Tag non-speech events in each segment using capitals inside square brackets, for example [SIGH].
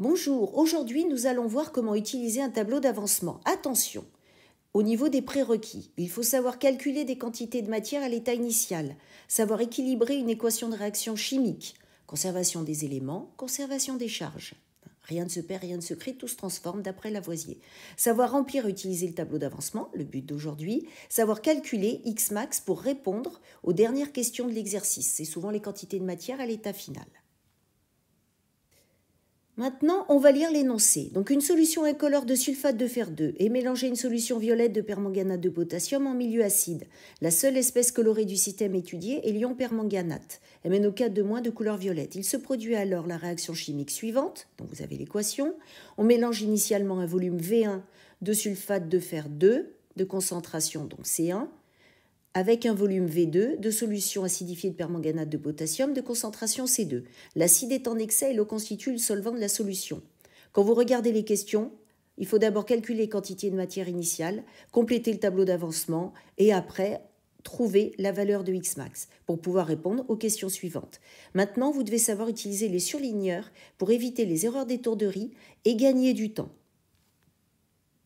Bonjour, aujourd'hui nous allons voir comment utiliser un tableau d'avancement. Attention, au niveau des prérequis, il faut savoir calculer des quantités de matière à l'état initial, savoir équilibrer une équation de réaction chimique, conservation des éléments, conservation des charges. Rien ne se perd, rien ne se crée, tout se transforme d'après Lavoisier. Savoir remplir et utiliser le tableau d'avancement, le but d'aujourd'hui. Savoir calculer X max pour répondre aux dernières questions de l'exercice. C'est souvent les quantités de matière à l'état final. Maintenant, on va lire l'énoncé. Donc, une solution incolore de sulfate de fer 2 mélangée à une solution violette de permanganate de potassium en milieu acide. La seule espèce colorée du système étudié est l'ion permanganate, au cas de moins de couleur violette. Il se produit alors la réaction chimique suivante, donc vous avez l'équation. On mélange initialement un volume V1 de sulfate de fer 2 de concentration, donc C1, avec un volume V2 de solution acidifiée de permanganate de potassium de concentration C2. L'acide est en excès et l'eau constitue le solvant de la solution. Quand vous regardez les questions, il faut d'abord calculer les quantités de matière initiale, compléter le tableau d'avancement et après trouver la valeur de Xmax pour pouvoir répondre aux questions suivantes. Maintenant, vous devez savoir utiliser les surligneurs pour éviter les erreurs d'étourderie et gagner du temps.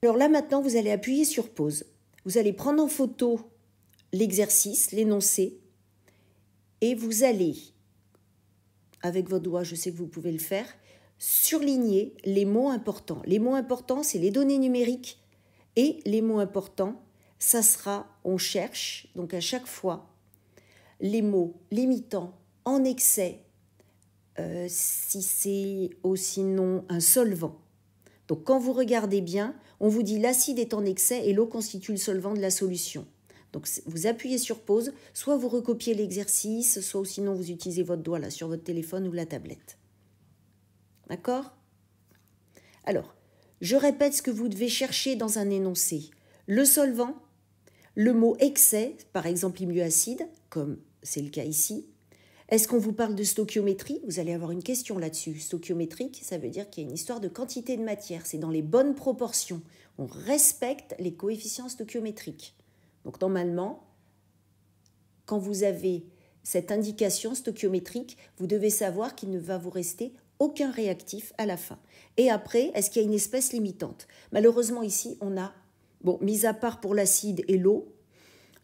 Alors là maintenant, vous allez appuyer sur pause. Vous allez prendre en photo l'exercice, l'énoncé, et vous allez, avec vos doigts, je sais que vous pouvez le faire, surligner les mots importants. Les mots importants, c'est les données numériques, et les mots importants, ça sera, on cherche, donc à chaque fois, les mots limitants, en excès, euh, si c'est aussi non un solvant. Donc quand vous regardez bien, on vous dit l'acide est en excès et l'eau constitue le solvant de la solution. Donc vous appuyez sur pause, soit vous recopiez l'exercice, soit sinon vous utilisez votre doigt là sur votre téléphone ou la tablette. D'accord Alors, je répète ce que vous devez chercher dans un énoncé. Le solvant, le mot excès, par exemple immuacide, comme c'est le cas ici. Est-ce qu'on vous parle de stoichiométrie Vous allez avoir une question là-dessus. Stochiométrique, ça veut dire qu'il y a une histoire de quantité de matière. C'est dans les bonnes proportions. On respecte les coefficients stoichiométriques. Donc normalement, quand vous avez cette indication stoichiométrique, vous devez savoir qu'il ne va vous rester aucun réactif à la fin. Et après, est-ce qu'il y a une espèce limitante Malheureusement ici, on a, bon, mis à part pour l'acide et l'eau,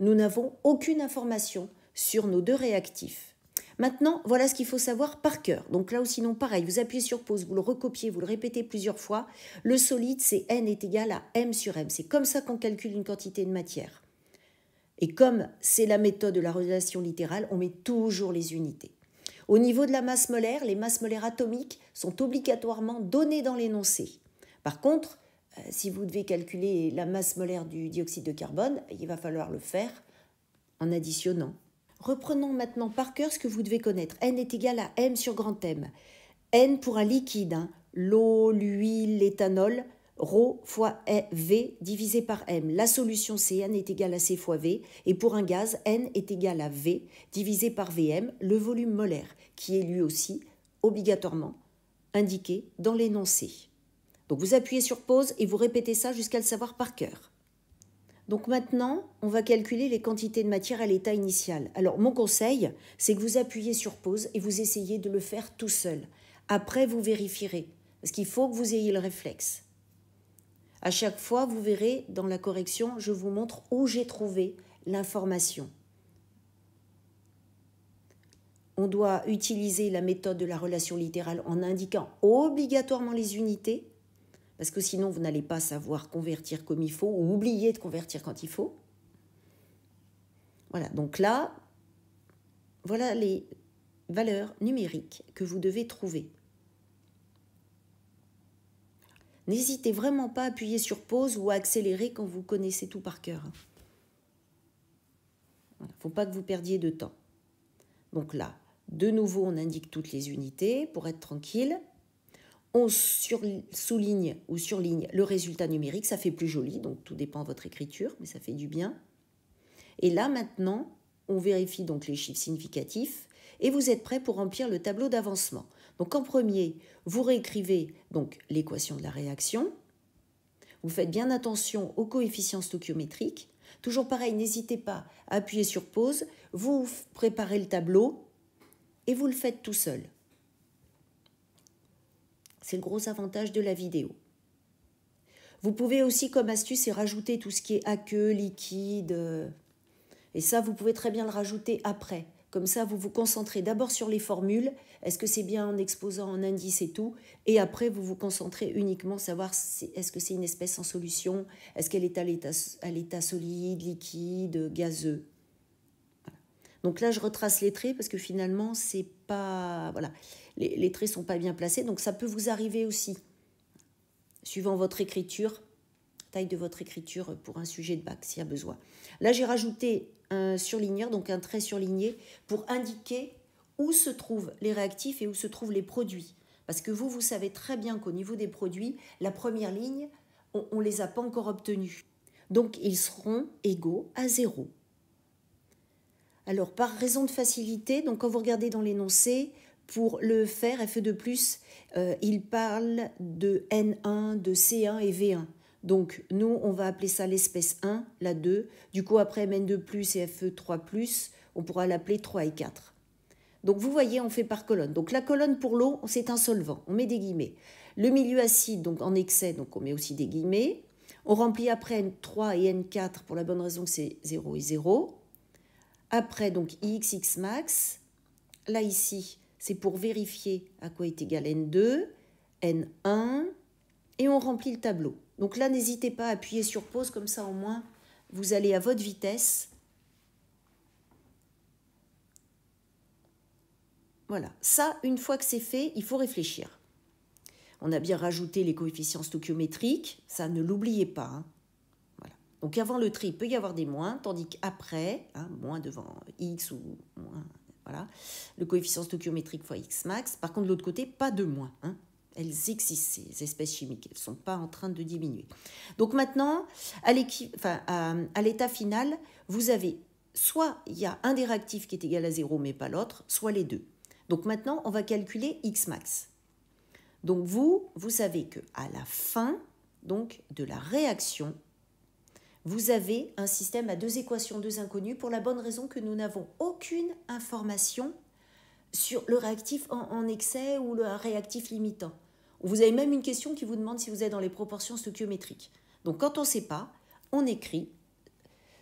nous n'avons aucune information sur nos deux réactifs. Maintenant, voilà ce qu'il faut savoir par cœur. Donc là aussi, non, pareil, vous appuyez sur pause, vous le recopiez, vous le répétez plusieurs fois. Le solide, c'est N est égal à M sur M. C'est comme ça qu'on calcule une quantité de matière. Et comme c'est la méthode de la relation littérale, on met toujours les unités. Au niveau de la masse molaire, les masses molaires atomiques sont obligatoirement données dans l'énoncé. Par contre, euh, si vous devez calculer la masse molaire du dioxyde de carbone, il va falloir le faire en additionnant. Reprenons maintenant par cœur ce que vous devez connaître. N est égal à M sur grand M. N pour un liquide, hein. l'eau, l'huile, l'éthanol, Rho fois V divisé par M. La solution Cn est égale à C fois V. Et pour un gaz, N est égal à V divisé par Vm, le volume molaire, qui est lui aussi, obligatoirement, indiqué dans l'énoncé. Donc vous appuyez sur pause et vous répétez ça jusqu'à le savoir par cœur. Donc maintenant, on va calculer les quantités de matière à l'état initial. Alors mon conseil, c'est que vous appuyez sur pause et vous essayez de le faire tout seul. Après, vous vérifierez, parce qu'il faut que vous ayez le réflexe. À chaque fois, vous verrez dans la correction, je vous montre où j'ai trouvé l'information. On doit utiliser la méthode de la relation littérale en indiquant obligatoirement les unités, parce que sinon vous n'allez pas savoir convertir comme il faut ou oublier de convertir quand il faut. Voilà, donc là, voilà les valeurs numériques que vous devez trouver. N'hésitez vraiment pas à appuyer sur pause ou à accélérer quand vous connaissez tout par cœur. Il ne faut pas que vous perdiez de temps. Donc là, de nouveau, on indique toutes les unités pour être tranquille. On souligne ou surligne le résultat numérique, ça fait plus joli, donc tout dépend de votre écriture, mais ça fait du bien. Et là, maintenant, on vérifie donc les chiffres significatifs et vous êtes prêt pour remplir le tableau d'avancement. Donc en premier, vous réécrivez donc l'équation de la réaction. Vous faites bien attention aux coefficients stoichiométriques. Toujours pareil, n'hésitez pas à appuyer sur pause. Vous préparez le tableau et vous le faites tout seul. C'est le gros avantage de la vidéo. Vous pouvez aussi, comme astuce, et rajouter tout ce qui est aqueux, liquide. Euh, et ça, vous pouvez très bien le rajouter après. Comme ça, vous vous concentrez d'abord sur les formules. Est-ce que c'est bien en exposant en indice et tout Et après, vous vous concentrez uniquement savoir est-ce que c'est une espèce en solution Est-ce qu'elle est à l'état solide, liquide, gazeux donc là, je retrace les traits parce que finalement, c'est pas voilà, les, les traits sont pas bien placés. Donc ça peut vous arriver aussi, suivant votre écriture, taille de votre écriture pour un sujet de bac s'il y a besoin. Là, j'ai rajouté un donc un trait surligné, pour indiquer où se trouvent les réactifs et où se trouvent les produits. Parce que vous, vous savez très bien qu'au niveau des produits, la première ligne, on ne les a pas encore obtenus. Donc ils seront égaux à zéro. Alors par raison de facilité, donc quand vous regardez dans l'énoncé, pour le faire, FE de plus, euh, il parle de N1, de C1 et V1. Donc nous, on va appeler ça l'espèce 1, la 2. Du coup, après MN2+, et FE3+, on pourra l'appeler 3 et 4. Donc vous voyez, on fait par colonne. Donc la colonne pour l'eau, c'est un solvant, on met des guillemets. Le milieu acide, donc en excès, donc on met aussi des guillemets. On remplit après N3 et N4 pour la bonne raison que c'est 0 et 0. Après, donc xx max. Là, ici, c'est pour vérifier à quoi est égal N2, N1, et on remplit le tableau. Donc là, n'hésitez pas à appuyer sur pause, comme ça au moins, vous allez à votre vitesse. Voilà, ça, une fois que c'est fait, il faut réfléchir. On a bien rajouté les coefficients stoichiométriques, ça ne l'oubliez pas. Hein. Voilà. Donc avant le tri, il peut y avoir des moins, tandis qu'après, hein, moins devant x ou moins, voilà, le coefficient stoichiométrique fois x max. Par contre, de l'autre côté, pas de moins. Hein. Elles existent, ces espèces chimiques. Elles ne sont pas en train de diminuer. Donc maintenant, à l'état final, vous avez soit il y a un des réactifs qui est égal à zéro, mais pas l'autre, soit les deux. Donc maintenant, on va calculer Xmax. Donc vous, vous savez que à la fin donc de la réaction, vous avez un système à deux équations, deux inconnues, pour la bonne raison que nous n'avons aucune information sur le réactif en excès ou le réactif limitant. Vous avez même une question qui vous demande si vous êtes dans les proportions stoichiométriques. Donc quand on ne sait pas, on écrit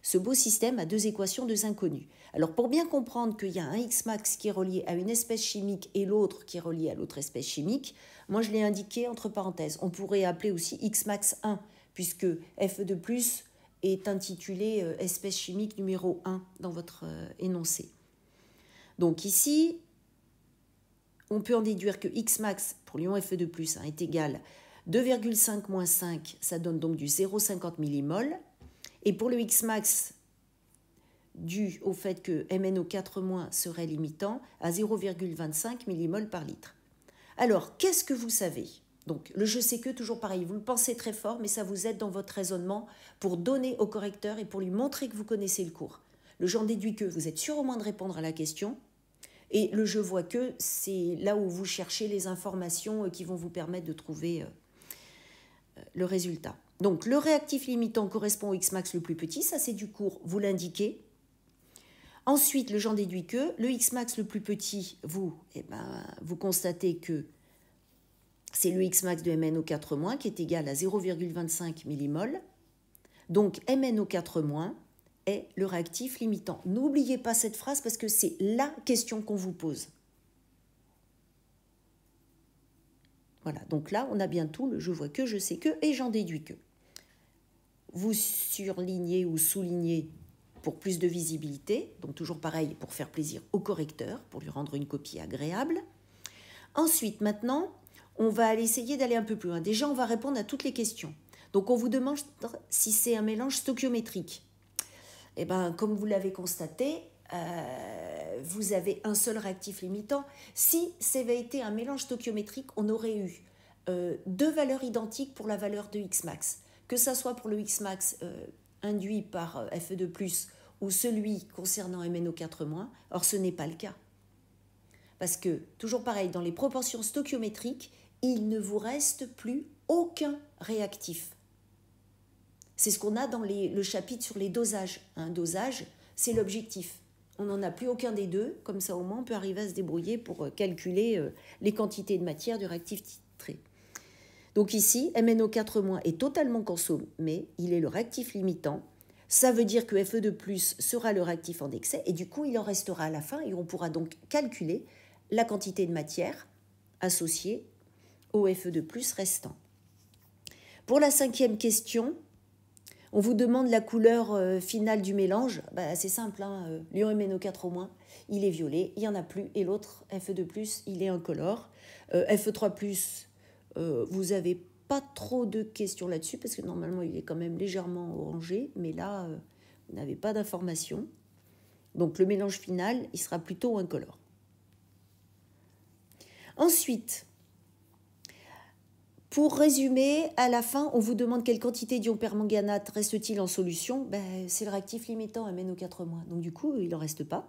ce beau système à deux équations, deux inconnues. Alors pour bien comprendre qu'il y a un Xmax qui est relié à une espèce chimique et l'autre qui est relié à l'autre espèce chimique, moi je l'ai indiqué entre parenthèses. On pourrait appeler aussi Xmax 1 puisque f de plus est intitulé euh, espèce chimique numéro 1 dans votre euh, énoncé. Donc ici, on peut en déduire que x max pour l'ion Fe2+, hein, est égal 2,5 moins 5, ça donne donc du 0,50 millimoles. Et pour le Xmax, dû au fait que MnO4- serait limitant à 0,25 millimoles par litre. Alors, qu'est-ce que vous savez Donc, le je sais que, toujours pareil, vous le pensez très fort, mais ça vous aide dans votre raisonnement pour donner au correcteur et pour lui montrer que vous connaissez le cours. Le en déduis que, vous êtes sûr au moins de répondre à la question, et le je vois que, c'est là où vous cherchez les informations euh, qui vont vous permettre de trouver euh, euh, le résultat. Donc le réactif limitant correspond au X max le plus petit, ça c'est du cours, vous l'indiquez. Ensuite, le j'en déduis que, le X max le plus petit, vous, eh ben, vous constatez que c'est le Xmax de MnO4- qui est égal à 0,25 millimol. Donc MnO4- est le réactif limitant N'oubliez pas cette phrase parce que c'est la question qu'on vous pose. Voilà, donc là, on a bien tout, le je vois que, je sais que, et j'en déduis que. Vous surlignez ou soulignez pour plus de visibilité, donc toujours pareil, pour faire plaisir au correcteur, pour lui rendre une copie agréable. Ensuite, maintenant, on va aller essayer d'aller un peu plus loin. Déjà, on va répondre à toutes les questions. Donc, on vous demande si c'est un mélange stoichiométrique. Eh ben, comme vous l'avez constaté, euh, vous avez un seul réactif limitant. Si c'était été un mélange stoichiométrique, on aurait eu euh, deux valeurs identiques pour la valeur de Xmax. Que ça soit pour le Xmax euh, induit par Fe2+, ou celui concernant MNO4-. Or, ce n'est pas le cas. Parce que, toujours pareil, dans les proportions stoichiométriques, il ne vous reste plus aucun réactif. C'est ce qu'on a dans le chapitre sur les dosages. Un dosage, c'est l'objectif. On n'en a plus aucun des deux, comme ça au moins on peut arriver à se débrouiller pour euh, calculer euh, les quantités de matière du réactif titré. Donc ici, MNO4- est totalement consommé, il est le réactif limitant. Ça veut dire que Fe 2 sera le réactif en excès et du coup il en restera à la fin et on pourra donc calculer la quantité de matière associée au Fe 2 restant. Pour la cinquième question, on vous demande la couleur euh, finale du mélange. Bah, c'est simple, hein, 4 euh, au moins, il est violet, il n'y en a plus. Et l'autre, Fe2, il est incolore. Euh, F Fe3, vous avez pas trop de questions là-dessus parce que normalement il est quand même légèrement orangé, mais là vous n'avez pas d'informations. Donc le mélange final, il sera plutôt incolore. Ensuite, pour résumer, à la fin, on vous demande quelle quantité d'ion permanganate reste-t-il en solution ben, C'est le réactif limitant, mno 4 Donc du coup, il n'en reste pas.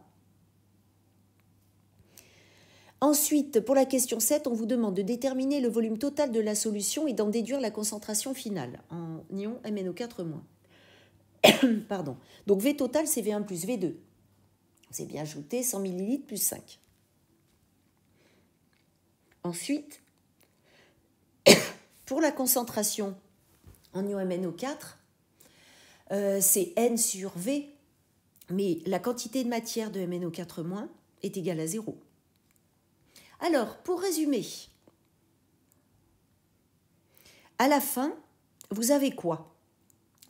Ensuite, pour la question 7, on vous demande de déterminer le volume total de la solution et d'en déduire la concentration finale en ion MnO4-. [COUGHS] Pardon. Donc V total, c'est V1 plus V2. C'est bien ajouté 100 ml plus 5. Ensuite, pour la concentration en mno 4 euh, c'est N sur V, mais la quantité de matière de MNO4- est égale à 0. Alors, pour résumer, à la fin, vous avez quoi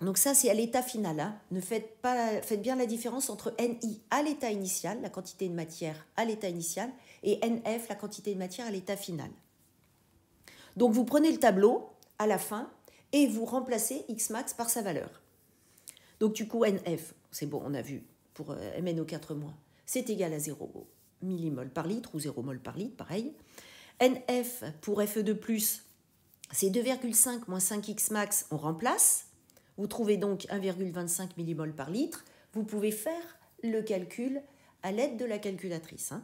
Donc ça, c'est à l'état final. Hein. Ne faites, pas, faites bien la différence entre NI à l'état initial, la quantité de matière à l'état initial, et NF, la quantité de matière à l'état final. Donc vous prenez le tableau à la fin et vous remplacez Xmax par sa valeur. Donc du coup, NF, c'est bon, on a vu pour euh, MNO 4 mois, c'est égal à 0 millimol par litre ou 0 mol par litre, pareil. NF pour FE2+, c'est 2,5 moins 5 xmax on remplace. Vous trouvez donc 1,25 millimol par litre. Vous pouvez faire le calcul à l'aide de la calculatrice. Hein.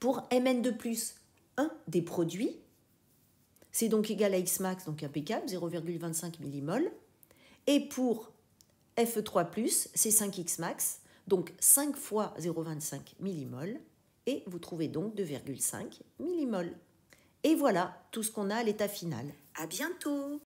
Pour Mn2+, un des produits c'est donc égal à x max, donc impeccable, 0,25 millimol. Et pour f 3 c'est 5x max, donc 5 fois 0,25 millimol. Et vous trouvez donc 2,5 millimol. Et voilà tout ce qu'on a à l'état final. À bientôt